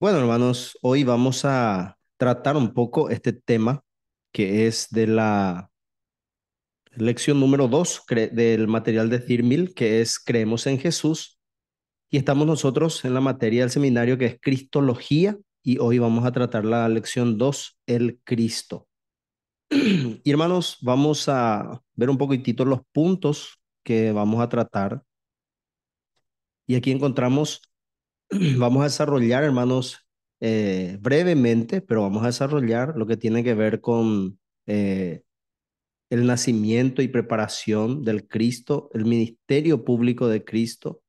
Bueno, hermanos, hoy vamos a tratar un poco este tema que es de la lección número dos del material de Thirmil, que es Creemos en Jesús. Y estamos nosotros en la materia del seminario que es Cristología y hoy vamos a tratar la lección 2, el Cristo. y hermanos, vamos a ver un poquitito los puntos que vamos a tratar. Y aquí encontramos vamos a desarrollar, hermanos, eh, brevemente, pero vamos a desarrollar lo que tiene que ver con eh, el nacimiento y preparación del Cristo, el ministerio público de Cristo,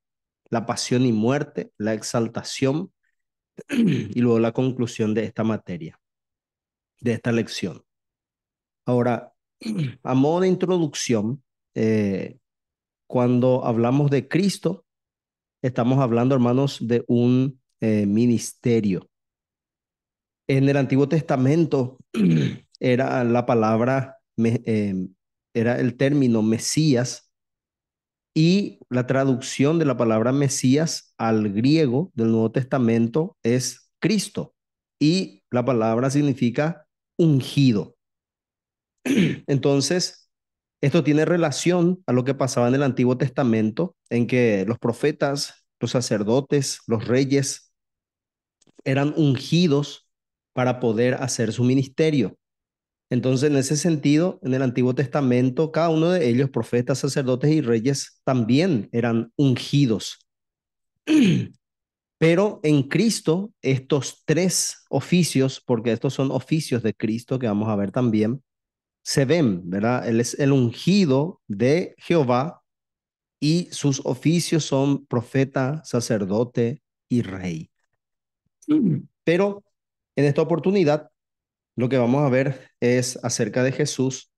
la pasión y muerte, la exaltación y luego la conclusión de esta materia, de esta lección. Ahora, a modo de introducción, eh, cuando hablamos de Cristo, estamos hablando, hermanos, de un eh, ministerio. En el Antiguo Testamento era la palabra, eh, era el término Mesías y la traducción de la palabra Mesías al griego del Nuevo Testamento es Cristo y la palabra significa ungido. Entonces, esto tiene relación a lo que pasaba en el Antiguo Testamento, en que los profetas, los sacerdotes, los reyes eran ungidos para poder hacer su ministerio. Entonces, en ese sentido, en el Antiguo Testamento, cada uno de ellos, profetas, sacerdotes y reyes, también eran ungidos. Pero en Cristo, estos tres oficios, porque estos son oficios de Cristo que vamos a ver también, Sebem, ¿verdad? Él es el ungido de Jehová y sus oficios son profeta, sacerdote y rey. Mm. Pero en esta oportunidad, lo que vamos a ver es acerca de Jesús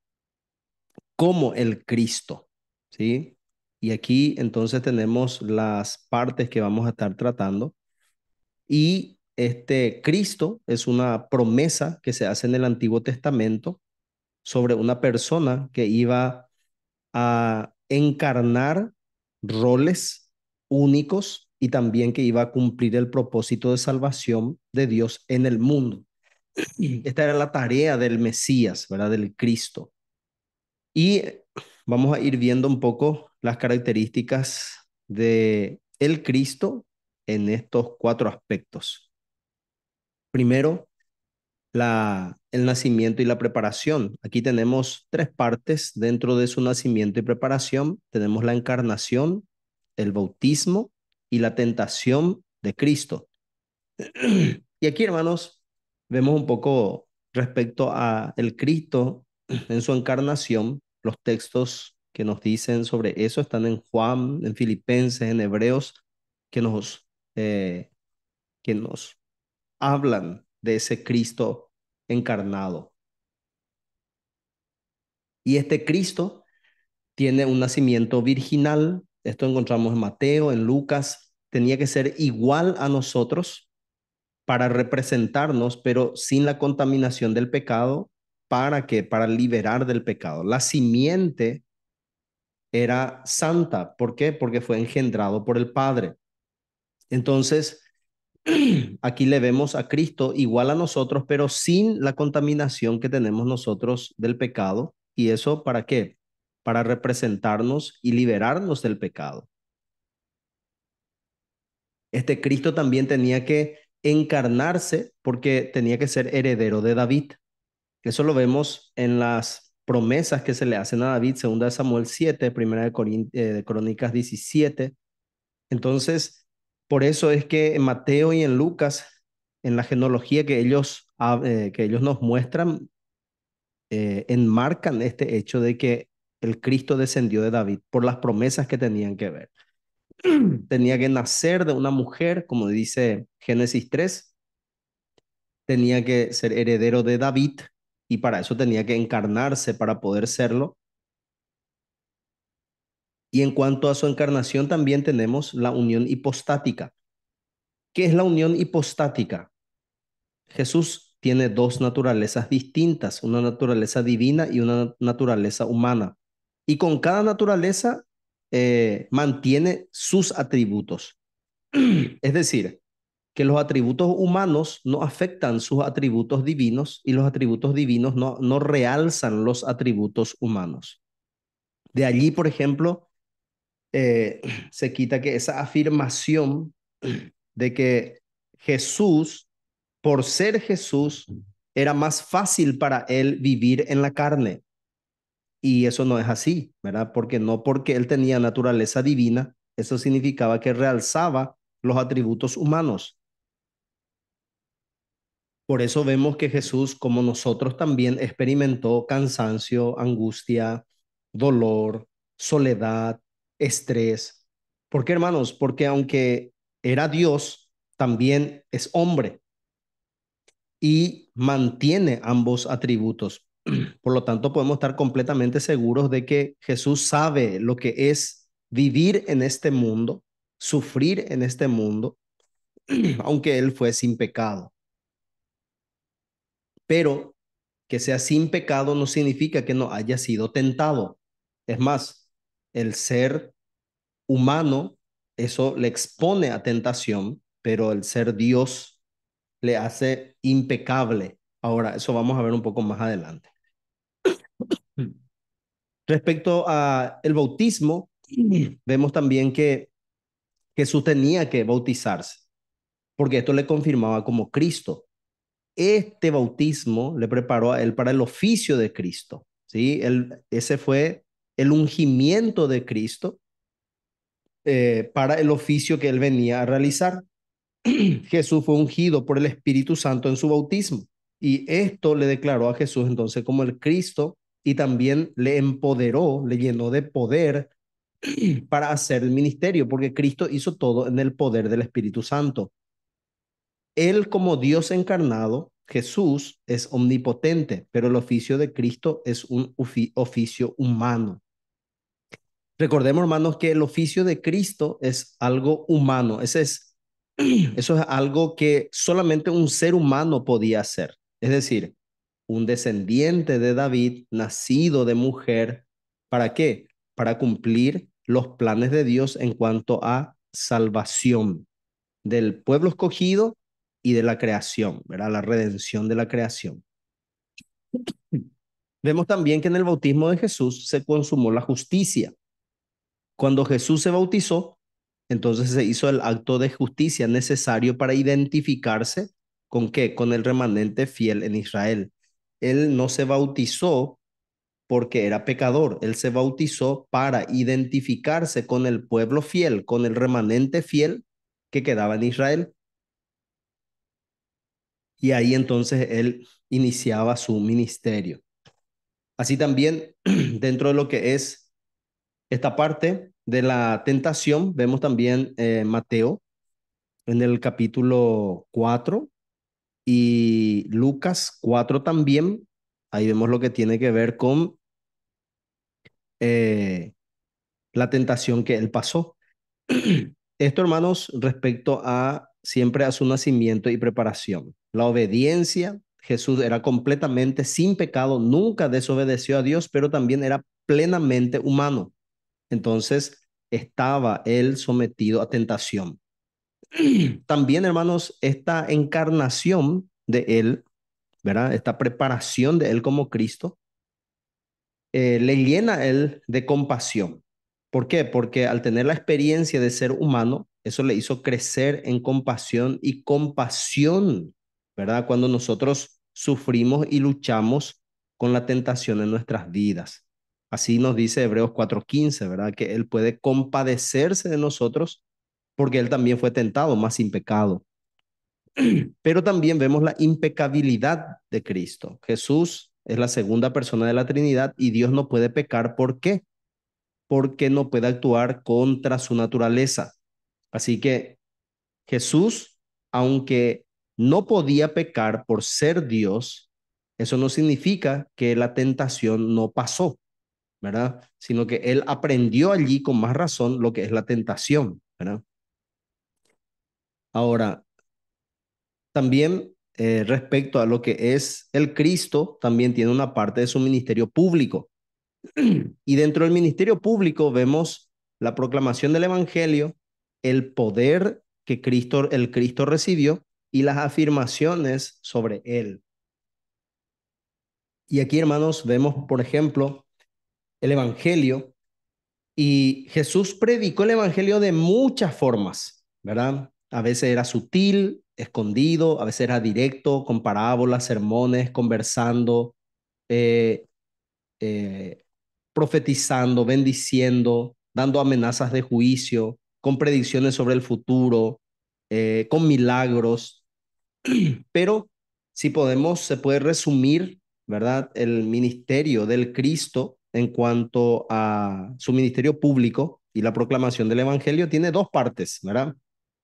como el Cristo, ¿sí? Y aquí entonces tenemos las partes que vamos a estar tratando. Y este Cristo es una promesa que se hace en el Antiguo Testamento sobre una persona que iba a encarnar roles únicos y también que iba a cumplir el propósito de salvación de Dios en el mundo. Esta era la tarea del Mesías, ¿verdad? Del Cristo. Y vamos a ir viendo un poco las características de el Cristo en estos cuatro aspectos. Primero, la el nacimiento y la preparación. Aquí tenemos tres partes dentro de su nacimiento y preparación. Tenemos la encarnación, el bautismo y la tentación de Cristo. Y aquí, hermanos, vemos un poco respecto a el Cristo en su encarnación, los textos que nos dicen sobre eso están en Juan, en Filipenses, en Hebreos, que nos, eh, que nos hablan de ese Cristo encarnado. Y este Cristo tiene un nacimiento virginal, esto encontramos en Mateo, en Lucas, tenía que ser igual a nosotros para representarnos, pero sin la contaminación del pecado, para que para liberar del pecado. La simiente era santa, ¿por qué? Porque fue engendrado por el Padre. Entonces, aquí le vemos a Cristo igual a nosotros, pero sin la contaminación que tenemos nosotros del pecado. ¿Y eso para qué? Para representarnos y liberarnos del pecado. Este Cristo también tenía que encarnarse porque tenía que ser heredero de David. Eso lo vemos en las promesas que se le hacen a David, segunda de Samuel 7, primera de, eh, de Crónicas 17. Entonces, por eso es que en Mateo y en Lucas, en la genealogía que ellos, eh, que ellos nos muestran, eh, enmarcan este hecho de que el Cristo descendió de David por las promesas que tenían que ver. Tenía que nacer de una mujer, como dice Génesis 3, tenía que ser heredero de David y para eso tenía que encarnarse para poder serlo y en cuanto a su encarnación, también tenemos la unión hipostática. ¿Qué es la unión hipostática? Jesús tiene dos naturalezas distintas, una naturaleza divina y una naturaleza humana. Y con cada naturaleza eh, mantiene sus atributos. Es decir, que los atributos humanos no afectan sus atributos divinos y los atributos divinos no, no realzan los atributos humanos. De allí, por ejemplo, eh, se quita que esa afirmación de que Jesús, por ser Jesús, era más fácil para él vivir en la carne. Y eso no es así, ¿verdad? Porque no porque él tenía naturaleza divina, eso significaba que realzaba los atributos humanos. Por eso vemos que Jesús, como nosotros también, experimentó cansancio, angustia, dolor, soledad, estrés. ¿Por qué, hermanos? Porque aunque era Dios, también es hombre y mantiene ambos atributos. Por lo tanto, podemos estar completamente seguros de que Jesús sabe lo que es vivir en este mundo, sufrir en este mundo, aunque Él fue sin pecado. Pero que sea sin pecado no significa que no haya sido tentado. Es más, el ser humano, eso le expone a tentación, pero el ser Dios le hace impecable. Ahora, eso vamos a ver un poco más adelante. Respecto a el bautismo, vemos también que Jesús tenía que bautizarse, porque esto le confirmaba como Cristo. Este bautismo le preparó a él para el oficio de Cristo, ¿sí? Él, ese fue el ungimiento de Cristo eh, para el oficio que él venía a realizar. Jesús fue ungido por el Espíritu Santo en su bautismo y esto le declaró a Jesús entonces como el Cristo y también le empoderó, le llenó de poder para hacer el ministerio, porque Cristo hizo todo en el poder del Espíritu Santo. Él como Dios encarnado, Jesús es omnipotente, pero el oficio de Cristo es un oficio humano. Recordemos, hermanos, que el oficio de Cristo es algo humano. Ese es, eso es algo que solamente un ser humano podía hacer. Es decir, un descendiente de David, nacido de mujer, ¿para qué? Para cumplir los planes de Dios en cuanto a salvación del pueblo escogido y de la creación, ¿verdad? La redención de la creación. Vemos también que en el bautismo de Jesús se consumó la justicia. Cuando Jesús se bautizó, entonces se hizo el acto de justicia necesario para identificarse con qué? Con el remanente fiel en Israel. Él no se bautizó porque era pecador, él se bautizó para identificarse con el pueblo fiel, con el remanente fiel que quedaba en Israel. Y ahí entonces él iniciaba su ministerio. Así también, dentro de lo que es esta parte, de la tentación, vemos también eh, Mateo en el capítulo 4 y Lucas 4 también. Ahí vemos lo que tiene que ver con eh, la tentación que él pasó. Esto, hermanos, respecto a siempre a su nacimiento y preparación. La obediencia, Jesús era completamente sin pecado, nunca desobedeció a Dios, pero también era plenamente humano. Entonces, estaba él sometido a tentación. También, hermanos, esta encarnación de él, ¿verdad? Esta preparación de él como Cristo, eh, le llena él de compasión. ¿Por qué? Porque al tener la experiencia de ser humano, eso le hizo crecer en compasión y compasión, ¿verdad? Cuando nosotros sufrimos y luchamos con la tentación en nuestras vidas. Así nos dice Hebreos 4:15, ¿verdad? Que Él puede compadecerse de nosotros porque Él también fue tentado, más sin pecado. Pero también vemos la impecabilidad de Cristo. Jesús es la segunda persona de la Trinidad y Dios no puede pecar. ¿Por qué? Porque no puede actuar contra su naturaleza. Así que Jesús, aunque no podía pecar por ser Dios, eso no significa que la tentación no pasó. Sino que él aprendió allí con más razón lo que es la tentación, ¿verdad? Ahora, también eh, respecto a lo que es el Cristo, también tiene una parte de su ministerio público. Y dentro del ministerio público vemos la proclamación del Evangelio, el poder que Cristo, el Cristo recibió y las afirmaciones sobre él. Y aquí, hermanos, vemos, por ejemplo, el Evangelio y Jesús predicó el Evangelio de muchas formas, ¿verdad? A veces era sutil, escondido, a veces era directo, con parábolas, sermones, conversando, eh, eh, profetizando, bendiciendo, dando amenazas de juicio, con predicciones sobre el futuro, eh, con milagros. Pero si podemos, se puede resumir, ¿verdad? El ministerio del Cristo en cuanto a su ministerio público y la proclamación del Evangelio tiene dos partes, ¿verdad?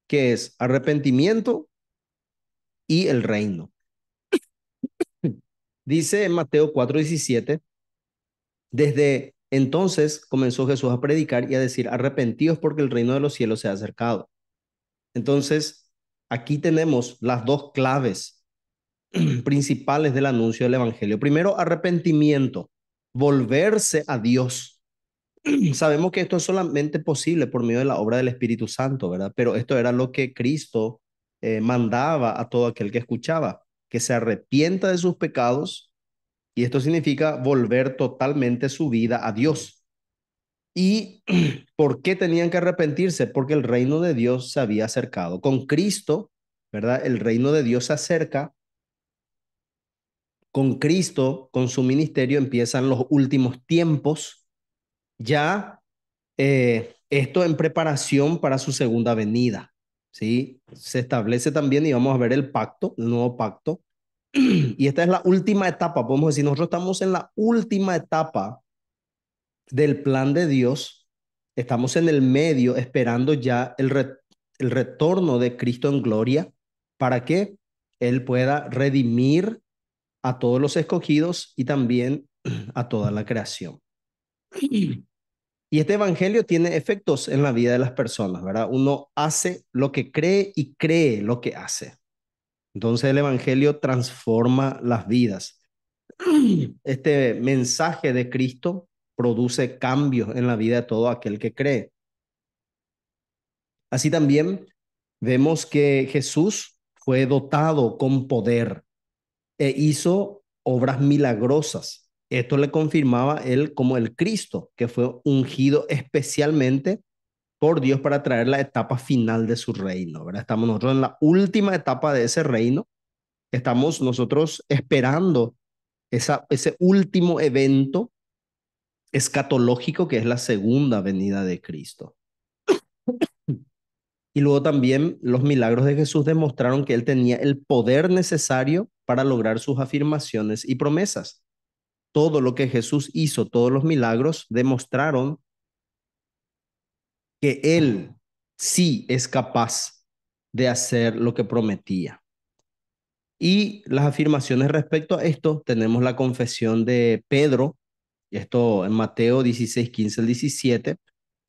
Que es arrepentimiento y el reino. Dice en Mateo 4:17, desde entonces comenzó Jesús a predicar y a decir, arrepentidos porque el reino de los cielos se ha acercado. Entonces, aquí tenemos las dos claves principales del anuncio del Evangelio. Primero, arrepentimiento volverse a Dios. Sabemos que esto es solamente posible por medio de la obra del Espíritu Santo, ¿verdad? Pero esto era lo que Cristo eh, mandaba a todo aquel que escuchaba, que se arrepienta de sus pecados, y esto significa volver totalmente su vida a Dios. ¿Y por qué tenían que arrepentirse? Porque el reino de Dios se había acercado. Con Cristo, ¿verdad? El reino de Dios se acerca con Cristo, con su ministerio, empiezan los últimos tiempos, ya eh, esto en preparación para su segunda venida. ¿sí? Se establece también, y vamos a ver el pacto, el nuevo pacto. Y esta es la última etapa, podemos decir, nosotros estamos en la última etapa del plan de Dios, estamos en el medio esperando ya el, retorno de Cristo en gloria. ¿Para que Él pueda redimir a todos los escogidos y también a toda la creación. Y este evangelio tiene efectos en la vida de las personas, ¿verdad? Uno hace lo que cree y cree lo que hace. Entonces el evangelio transforma las vidas. Este mensaje de Cristo produce cambios en la vida de todo aquel que cree. Así también vemos que Jesús fue dotado con poder e hizo obras milagrosas. Esto le confirmaba él como el Cristo, que fue ungido especialmente por Dios para traer la etapa final de su reino. ¿verdad? Estamos nosotros en la última etapa de ese reino. Estamos nosotros esperando ese último evento escatológico que es la segunda venida de Cristo. Y luego también los milagros de Jesús demostraron que él tenía el poder necesario para lograr sus afirmaciones y promesas. Todo lo que Jesús hizo, todos los milagros demostraron que él sí es capaz de hacer lo que prometía. Y las afirmaciones respecto a esto, tenemos la confesión de Pedro, esto en Mateo 16, 15 al 17,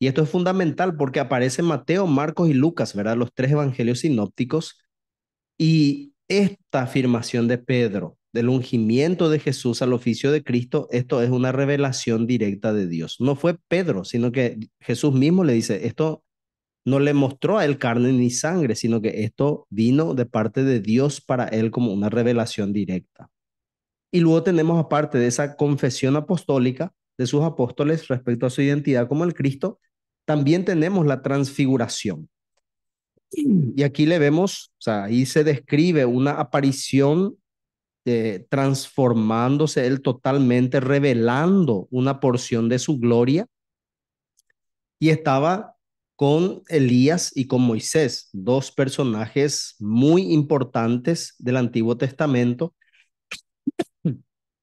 y esto es fundamental porque aparecen Mateo, Marcos y Lucas, ¿verdad? Los tres evangelios sinópticos. Y esta afirmación de Pedro, del ungimiento de Jesús al oficio de Cristo, esto es una revelación directa de Dios. No fue Pedro, sino que Jesús mismo le dice, esto no le mostró a él carne ni sangre, sino que esto vino de parte de Dios para él como una revelación directa. Y luego tenemos aparte de esa confesión apostólica de sus apóstoles respecto a su identidad como el Cristo, también tenemos la transfiguración. Y aquí le vemos, o sea, ahí se describe una aparición eh, transformándose él totalmente, revelando una porción de su gloria. Y estaba con Elías y con Moisés, dos personajes muy importantes del Antiguo Testamento.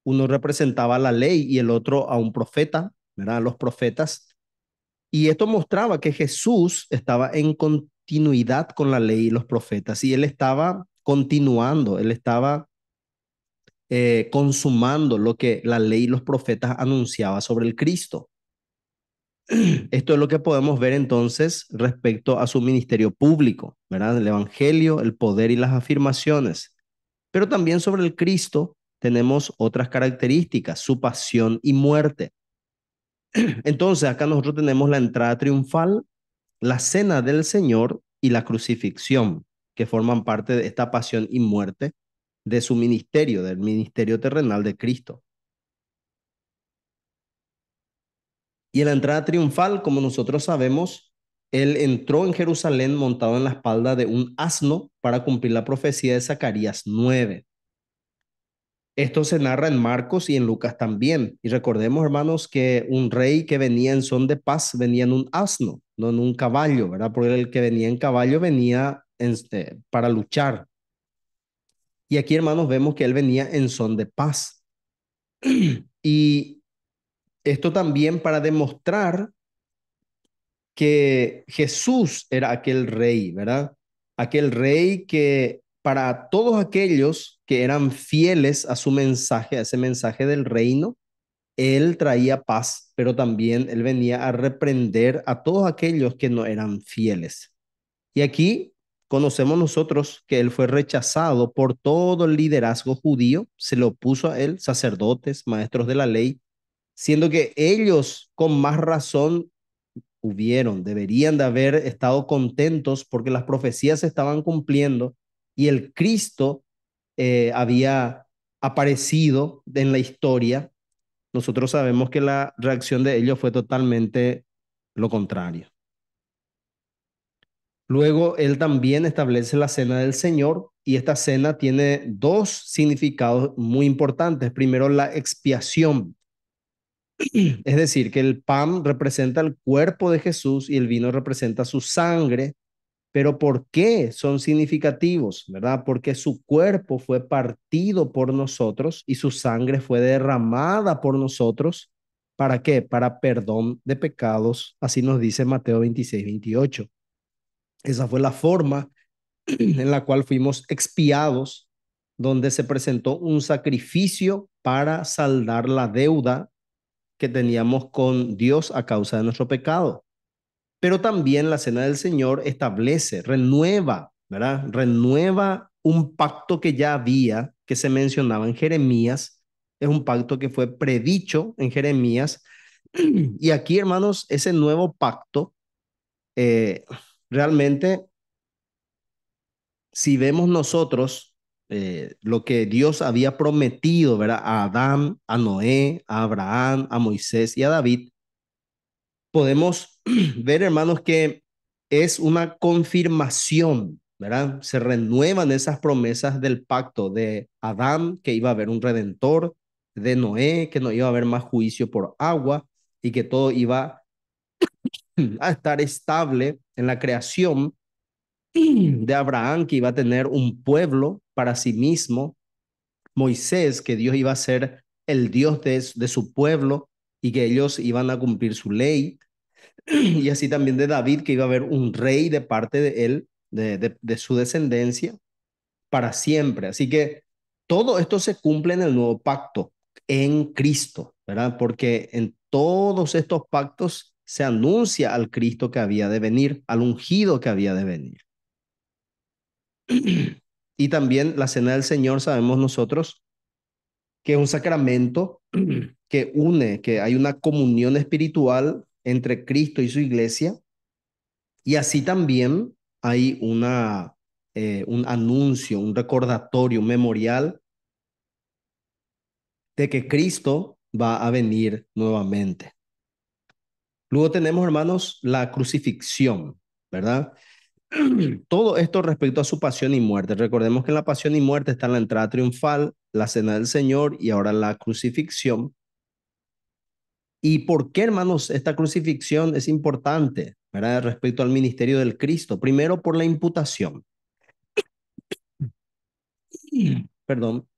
Uno representaba la ley y el otro a un profeta, ¿verdad? Los profetas y esto mostraba que Jesús estaba en continuidad con la ley y los profetas, y él estaba continuando, él estaba eh, consumando lo que la ley y los profetas anunciaba sobre el Cristo. Esto es lo que podemos ver entonces respecto a su ministerio público, ¿verdad? El Evangelio, el poder y las afirmaciones. Pero también sobre el Cristo tenemos otras características, su pasión y muerte. Entonces, acá nosotros tenemos la entrada triunfal, la cena del Señor y la crucifixión, que forman parte de esta pasión y muerte de su ministerio, del ministerio terrenal de Cristo. Y en la entrada triunfal, como nosotros sabemos, él entró en Jerusalén montado en la espalda de un asno para cumplir la profecía de Zacarías 9. Esto se narra en Marcos y en Lucas también. Y recordemos, hermanos, que un rey que venía en son de paz venía en un asno, no en un caballo, ¿verdad? Porque el que venía en caballo venía este, para luchar. Y aquí, hermanos, vemos que él venía en son de paz. Y esto también para demostrar que Jesús era aquel rey, ¿verdad? Aquel rey que para todos aquellos que eran fieles a su mensaje, a ese mensaje del reino, él traía paz, pero también él venía a reprender a todos aquellos que no eran fieles. Y aquí conocemos nosotros que él fue rechazado por todo el liderazgo judío, se lo puso a él, sacerdotes, maestros de la ley, siendo que ellos con más razón hubieron, deberían de haber estado contentos porque las profecías se estaban cumpliendo y el Cristo eh, había aparecido en la historia, nosotros sabemos que la reacción de ellos fue totalmente lo contrario. Luego, él también establece la cena del Señor y esta cena tiene dos significados muy importantes. Primero, la expiación. Es decir, que el pan representa el cuerpo de Jesús y el vino representa su sangre pero ¿por qué son significativos? ¿Verdad? Porque su cuerpo fue partido por nosotros y su sangre fue derramada por nosotros. ¿Para qué? Para perdón de pecados. Así nos dice Mateo 26, 28. Esa fue la forma en la cual fuimos expiados, donde se presentó un sacrificio para saldar la deuda que teníamos con Dios a causa de nuestro pecado pero también la cena del Señor establece, renueva, ¿verdad? Renueva un pacto que ya había, que se mencionaba en Jeremías, es un pacto que fue predicho en Jeremías. Y aquí, hermanos, ese nuevo pacto, eh, realmente, si vemos nosotros eh, lo que Dios había prometido, ¿verdad? A Adán, a Noé, a Abraham, a Moisés y a David, podemos ver, hermanos, que es una confirmación, ¿verdad? Se renuevan esas promesas del pacto de Adán, que iba a haber un redentor, de Noé, que no iba a haber más juicio por agua y que todo iba a estar estable en la creación de Abraham, que iba a tener un pueblo para sí mismo, Moisés, que Dios iba a ser el Dios de, su pueblo y que ellos iban a cumplir su ley, y así también de David, que iba a haber un rey de parte de él, de, de, su descendencia, para siempre. Así que todo esto se cumple en el nuevo pacto, en Cristo, ¿verdad? Porque en todos estos pactos se anuncia al Cristo que había de venir, al ungido que había de venir. Y también la cena del Señor, sabemos nosotros, que es un sacramento que une, que hay una comunión espiritual entre Cristo y su iglesia. Y así también hay una, eh, un anuncio, un recordatorio, un memorial de que Cristo va a venir nuevamente. Luego tenemos, hermanos, la crucifixión, ¿verdad? Todo esto respecto a su pasión y muerte. Recordemos que en la pasión y muerte está la entrada triunfal, la cena del Señor y ahora la crucifixión. ¿Y por qué, hermanos, esta crucifixión es importante ¿verdad? respecto al ministerio del Cristo? Primero, por la imputación. Perdón.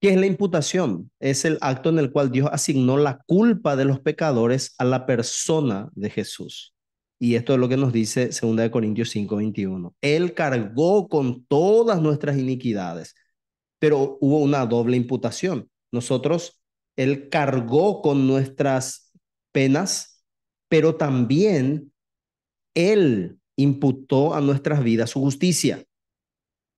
¿Qué es la imputación? Es el acto en el cual Dios asignó la culpa de los pecadores a la persona de Jesús. Y esto es lo que nos dice 2 Corintios 5:21. Él cargó con todas nuestras iniquidades, pero hubo una doble imputación. Nosotros él cargó con nuestras penas, pero también Él imputó a nuestras vidas su justicia.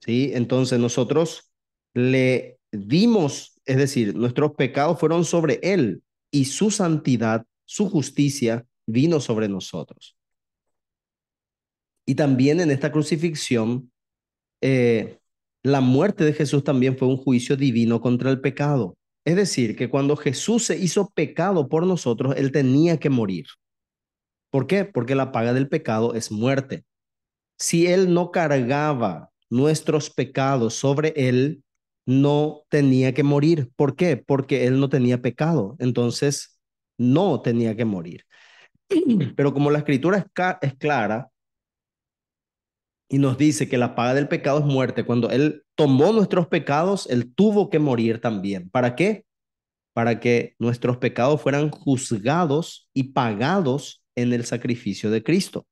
¿Sí? Entonces nosotros le dimos, es decir, nuestros pecados fueron sobre Él y su santidad, su justicia vino sobre nosotros. Y también en esta crucifixión, eh, la muerte de Jesús también fue un juicio divino contra el pecado. Es decir, que cuando Jesús se hizo pecado por nosotros, Él tenía que morir. ¿Por qué? Porque la paga del pecado es muerte. Si Él no cargaba nuestros pecados sobre Él, no tenía que morir. ¿Por qué? Porque Él no tenía pecado. Entonces, no tenía que morir. Pero como la escritura es, clara, y nos dice que la paga del pecado es muerte. Cuando Él tomó nuestros pecados, Él tuvo que morir también. ¿Para qué? Para que nuestros pecados fueran juzgados y pagados en el sacrificio de Cristo.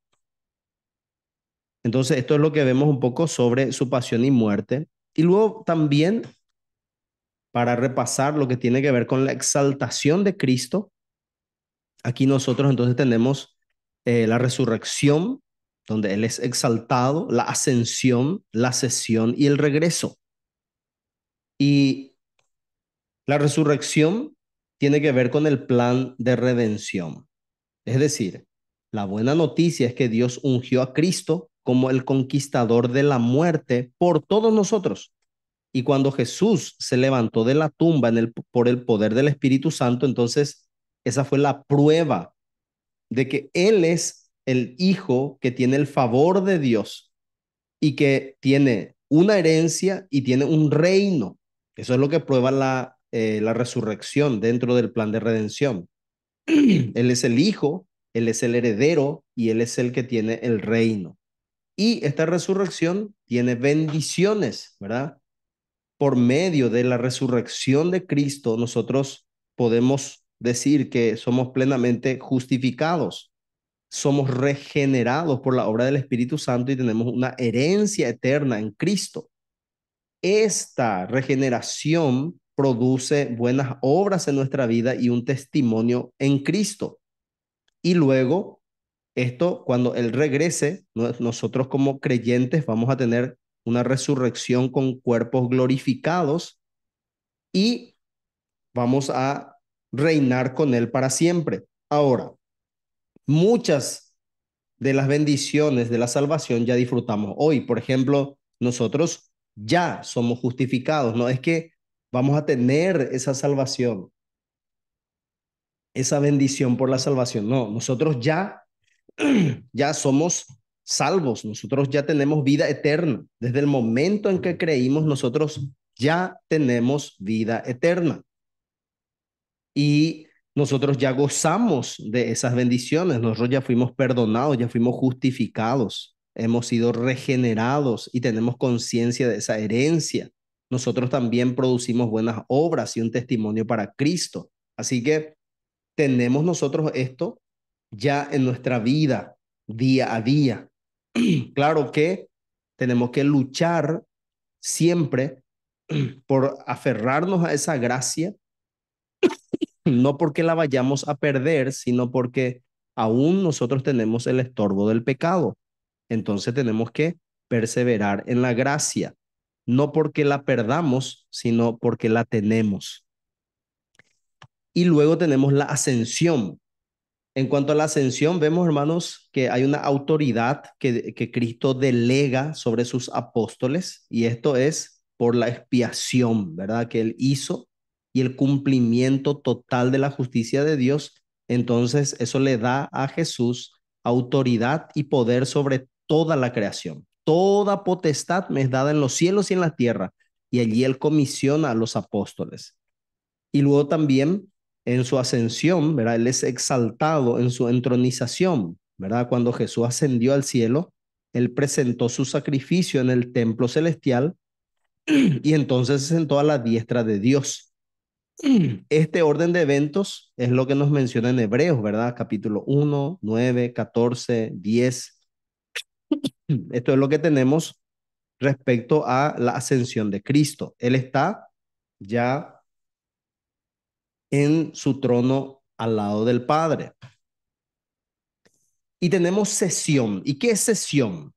Entonces, esto es lo que vemos un poco sobre su pasión y muerte. Y luego también, para repasar lo que tiene que ver con la exaltación de Cristo, aquí nosotros entonces tenemos eh, la resurrección donde Él es exaltado, la ascensión, la cesión y el regreso. Y la resurrección tiene que ver con el plan de redención. Es decir, la buena noticia es que Dios ungió a Cristo como el conquistador de la muerte por todos nosotros. Y cuando Jesús se levantó de la tumba por el poder del Espíritu Santo, entonces esa fue la prueba de que Él es el hijo que tiene el favor de Dios y que tiene una herencia y tiene un reino. Eso es lo que prueba la, eh, la resurrección dentro del plan de redención. él es el hijo, él es el heredero y él es el que tiene el reino. Y esta resurrección tiene bendiciones, ¿verdad? Por medio de la resurrección de Cristo, nosotros podemos decir que somos plenamente justificados somos regenerados por la obra del Espíritu Santo y tenemos una herencia eterna en Cristo. Esta regeneración produce buenas obras en nuestra vida y un testimonio en Cristo. Y luego, esto, cuando Él regrese, nosotros como creyentes vamos a tener una resurrección con cuerpos glorificados y vamos a reinar con Él para siempre. Ahora, muchas de las bendiciones de la salvación ya disfrutamos hoy. Por ejemplo, nosotros ya somos justificados, no es que vamos a tener esa salvación, esa bendición por la salvación, no, nosotros ya, ya somos salvos, nosotros ya tenemos vida eterna. Desde el momento en que creímos, nosotros ya tenemos vida eterna. Y nosotros ya gozamos de esas bendiciones, nosotros ya fuimos perdonados, ya fuimos justificados, hemos sido regenerados y tenemos conciencia de esa herencia. Nosotros también producimos buenas obras y un testimonio para Cristo. Así que tenemos nosotros esto ya en nuestra vida, día a día. claro que tenemos que luchar siempre por aferrarnos a esa gracia no porque la vayamos a perder, sino porque aún nosotros tenemos el estorbo del pecado. Entonces tenemos que perseverar en la gracia, no porque la perdamos, sino porque la tenemos. Y luego tenemos la ascensión. En cuanto a la ascensión, vemos, hermanos, que hay una autoridad que, que Cristo delega sobre sus apóstoles, y esto es por la expiación, ¿verdad? Que Él hizo y el cumplimiento total de la justicia de Dios, entonces eso le da a Jesús autoridad y poder sobre toda la creación. Toda potestad me es dada en los cielos y en la tierra. Y allí Él comisiona a los apóstoles. Y luego también en su ascensión, ¿verdad? Él es exaltado en su entronización, ¿verdad? Cuando Jesús ascendió al cielo, Él presentó su sacrificio en el templo celestial y entonces se sentó a la diestra de Dios. Este orden de eventos es lo que nos menciona en Hebreos, ¿verdad? Capítulo 1, 9, 14, 10. Esto es lo que tenemos respecto a la ascensión de Cristo. Él está ya en su trono al lado del Padre. Y tenemos sesión. ¿Y qué es sesión?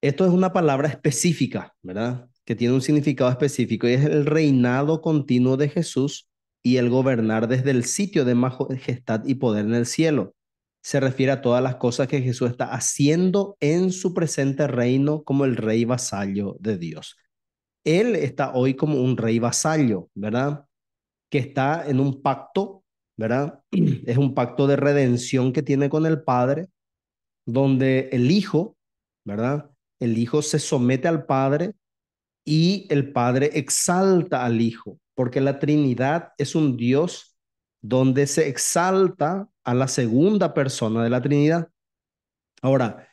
Esto es una palabra específica, ¿verdad? que tiene un significado específico y es el reinado continuo de Jesús y el gobernar desde el sitio de majestad y poder en el cielo. Se refiere a todas las cosas que Jesús está haciendo en su presente reino como el rey vasallo de Dios. Él está hoy como un rey vasallo, ¿verdad? Que está en un pacto, ¿verdad? Es un pacto de redención que tiene con el Padre, donde el Hijo, ¿verdad? El Hijo se somete al Padre y el Padre exalta al Hijo, porque la Trinidad es un Dios donde se exalta a la segunda persona de la Trinidad. Ahora,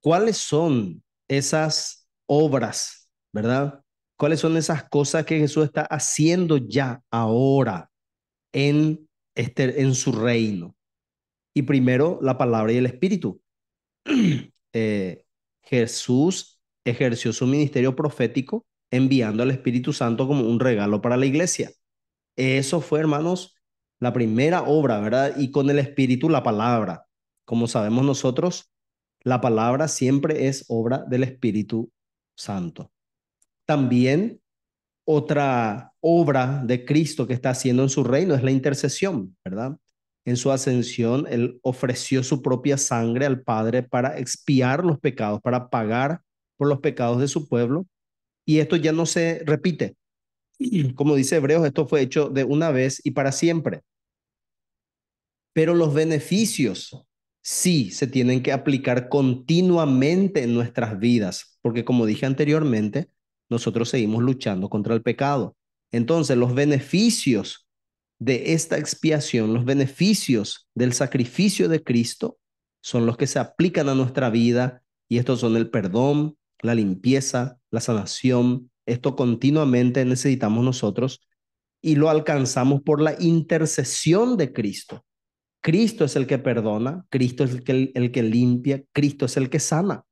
¿cuáles son esas obras, verdad? ¿Cuáles son esas cosas que Jesús está haciendo ya ahora en, este, en su reino? Y primero, la palabra y el espíritu. Eh, Jesús ejerció su ministerio profético enviando al Espíritu Santo como un regalo para la iglesia. Eso fue, hermanos, la primera obra, ¿verdad? Y con el Espíritu la palabra. Como sabemos nosotros, la palabra siempre es obra del Espíritu Santo. También otra obra de Cristo que está haciendo en su reino es la intercesión, ¿verdad? En su ascensión, Él ofreció su propia sangre al Padre para expiar los pecados, para pagar por los pecados de su pueblo, y esto ya no se repite. Mm. Como dice Hebreos, esto fue hecho de una vez y para siempre. Pero los beneficios sí se tienen que aplicar continuamente en nuestras vidas, porque como dije anteriormente, nosotros seguimos luchando contra el pecado. Entonces, los beneficios de esta expiación, los beneficios del sacrificio de Cristo, son los que se aplican a nuestra vida y estos son el perdón, la limpieza, la sanación. Esto continuamente necesitamos nosotros y lo alcanzamos por la intercesión de Cristo. Cristo es el que perdona, Cristo es el que, el limpia, Cristo es el que sana.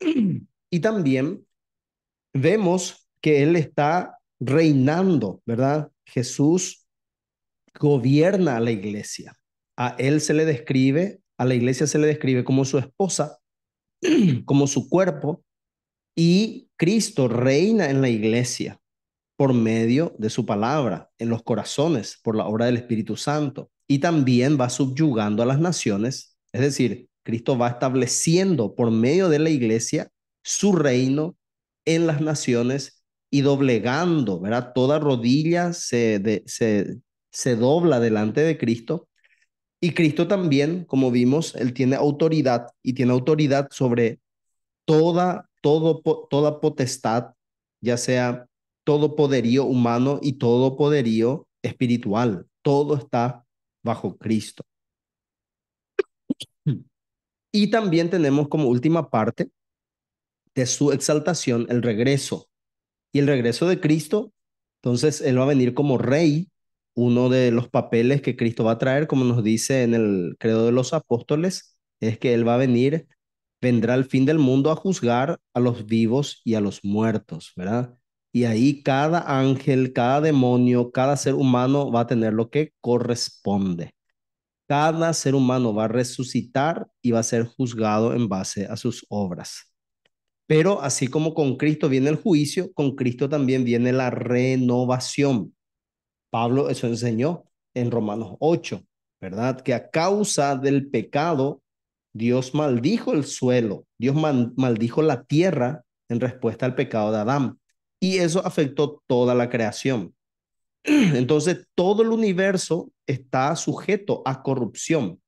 Y también vemos que Él está reinando, ¿verdad? Jesús gobierna a la iglesia. A Él se le describe, a la iglesia se le describe como su esposa, como su cuerpo, y Cristo reina en la iglesia por medio de su palabra, en los corazones, por la obra del Espíritu Santo. Y también va subyugando a las naciones, es decir, Cristo va estableciendo por medio de la iglesia su reino en las naciones y doblegando, ¿verdad? Toda rodilla se, se, se dobla delante de Cristo. Y Cristo también, como vimos, él tiene autoridad y tiene autoridad sobre toda todo, toda potestad, ya sea todo poderío humano y todo poderío espiritual. Todo está bajo Cristo. Y también tenemos como última parte de su exaltación el regreso. Y el regreso de Cristo, entonces Él va a venir como rey, uno de los papeles que Cristo va a traer, como nos dice en el credo de los apóstoles, es que Él va a venir vendrá el fin del mundo a juzgar a los vivos y a los muertos, ¿verdad? Y ahí cada ángel, cada demonio, cada ser humano va a tener lo que corresponde. Cada ser humano va a resucitar y va a ser juzgado en base a sus obras. Pero así como con Cristo viene el juicio, con Cristo también viene la renovación. Pablo eso enseñó en Romanos 8, ¿verdad? Que a causa del pecado Dios maldijo el suelo, Dios maldijo la tierra en respuesta al pecado de Adán. Y eso afectó toda la creación. Entonces, todo el universo está sujeto a corrupción,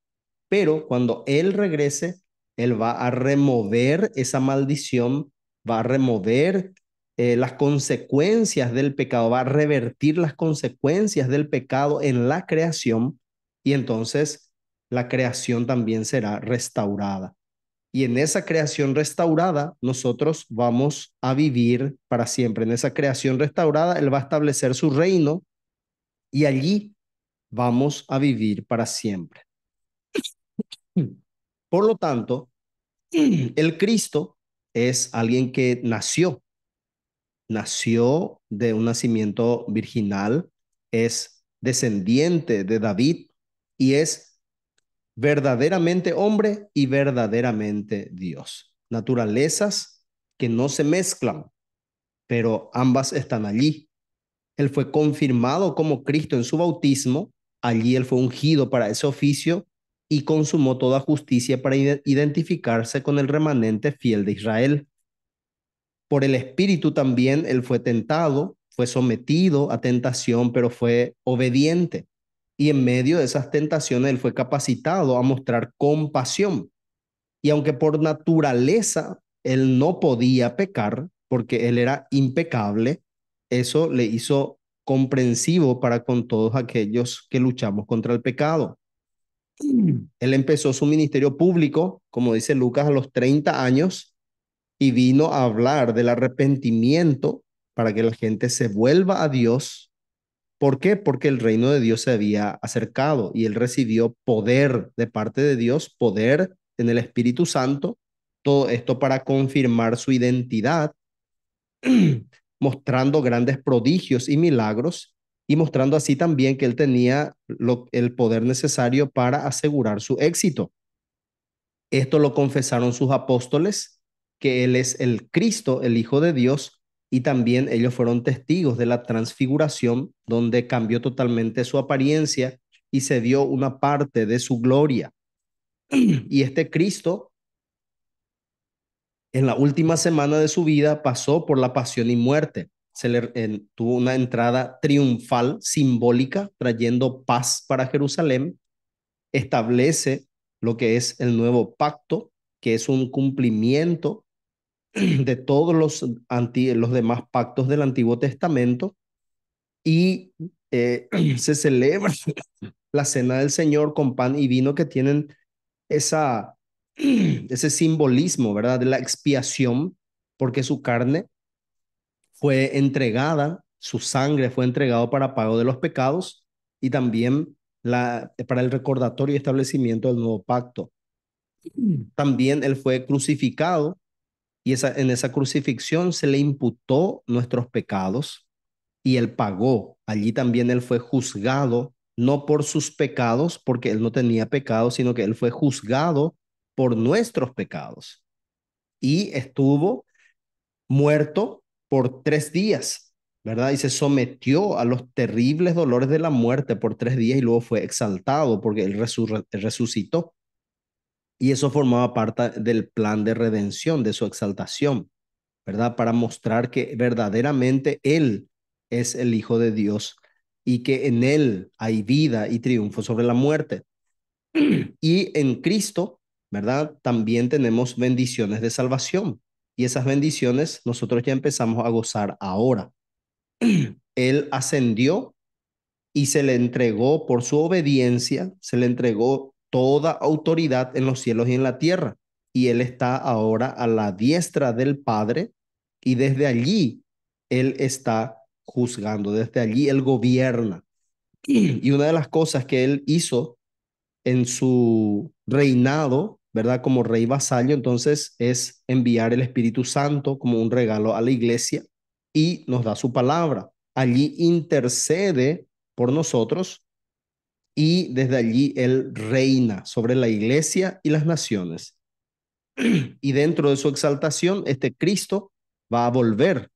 pero cuando Él regrese, Él va a remover esa maldición, va a remover eh, las consecuencias del pecado, va a revertir las consecuencias del pecado en la creación y entonces la creación también será restaurada. Y en esa creación restaurada, nosotros vamos a vivir para siempre. En esa creación restaurada, Él va a establecer su reino y allí vamos a vivir para siempre. Por lo tanto, el Cristo es alguien que nació, nació de un nacimiento virginal, es descendiente de David y es verdaderamente hombre y verdaderamente Dios. Naturalezas que no se mezclan, pero ambas están allí. Él fue confirmado como Cristo en su bautismo, allí él fue ungido para ese oficio y consumó toda justicia para identificarse con el remanente fiel de Israel. Por el Espíritu también él fue tentado, fue sometido a tentación, pero fue obediente y en medio de esas tentaciones él fue capacitado a mostrar compasión. Y aunque por naturaleza él no podía pecar, porque él era impecable, eso le hizo comprensivo para con todos aquellos que luchamos contra el pecado. Mm. Él empezó su ministerio público, como dice Lucas, a los 30 años y vino a hablar del arrepentimiento para que la gente se vuelva a Dios ¿Por qué? Porque el reino de Dios se había acercado y él recibió poder de parte de Dios, poder en el Espíritu Santo, todo esto para confirmar su identidad, mostrando grandes prodigios y milagros y mostrando así también que él tenía el poder necesario para asegurar su éxito. Esto lo confesaron sus apóstoles, que él es el Cristo, el Hijo de Dios, y también ellos fueron testigos de la transfiguración, donde cambió totalmente su apariencia y se dio una parte de su gloria. Y este Cristo, en la última semana de su vida, pasó por la pasión y muerte. Se le, tuvo una entrada triunfal, simbólica, trayendo paz para Jerusalén. Establece lo que es el nuevo pacto, que es un cumplimiento de todos los, los demás pactos del Antiguo Testamento y eh, se celebra la cena del Señor con pan y vino que tienen esa, ese simbolismo, ¿verdad? De la expiación, porque su carne fue entregada, su sangre fue entregado para pago de los pecados y también la, para el recordatorio y establecimiento del nuevo pacto. También él fue crucificado y en esa crucifixión se le imputó nuestros pecados y él pagó. Allí también él fue juzgado, no por sus pecados, porque él no tenía pecados, sino que él fue juzgado por nuestros pecados. Y estuvo muerto por tres días, ¿verdad? Y se sometió a los terribles dolores de la muerte por tres días y luego fue exaltado porque él resucitó. Y eso formaba parte del plan de redención, de su exaltación, ¿verdad? Para mostrar que verdaderamente Él es el Hijo de Dios y que en Él hay vida y triunfo sobre la muerte. Y en Cristo, ¿verdad? También tenemos bendiciones de salvación. Y esas bendiciones nosotros ya empezamos a gozar ahora. Él ascendió y se le entregó por su obediencia, se le entregó toda autoridad en los cielos y en la tierra, y él está ahora a la diestra del Padre, y desde allí él está juzgando, desde allí él gobierna. Y una de las cosas que él hizo en su reinado, ¿verdad? Como rey vasallo, entonces es enviar el Espíritu Santo como un regalo a la iglesia y nos da su palabra. Allí intercede por nosotros y desde allí él reina sobre la iglesia y las naciones. Y dentro de su exaltación, este Cristo va a volver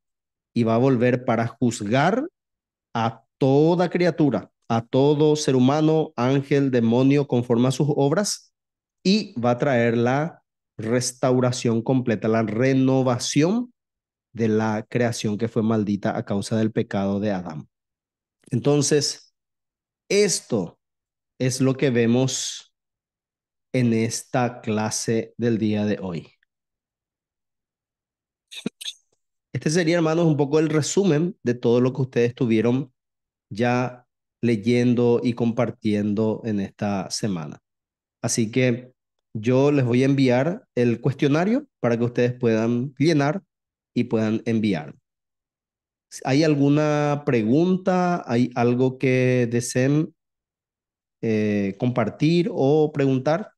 y va a volver para juzgar a toda criatura, a todo ser humano, ángel, demonio, conforme a sus obras, y va a traer la restauración completa, la renovación de la creación que fue maldita a causa del pecado de Adán. Entonces, esto es lo que vemos en esta clase del día de hoy. Este sería, hermanos, un poco el resumen de todo lo que ustedes tuvieron ya leyendo y compartiendo en esta semana. Así que yo les voy a enviar el cuestionario para que ustedes puedan llenar y puedan enviar. ¿Hay alguna pregunta? ¿Hay algo que deseen eh, compartir o preguntar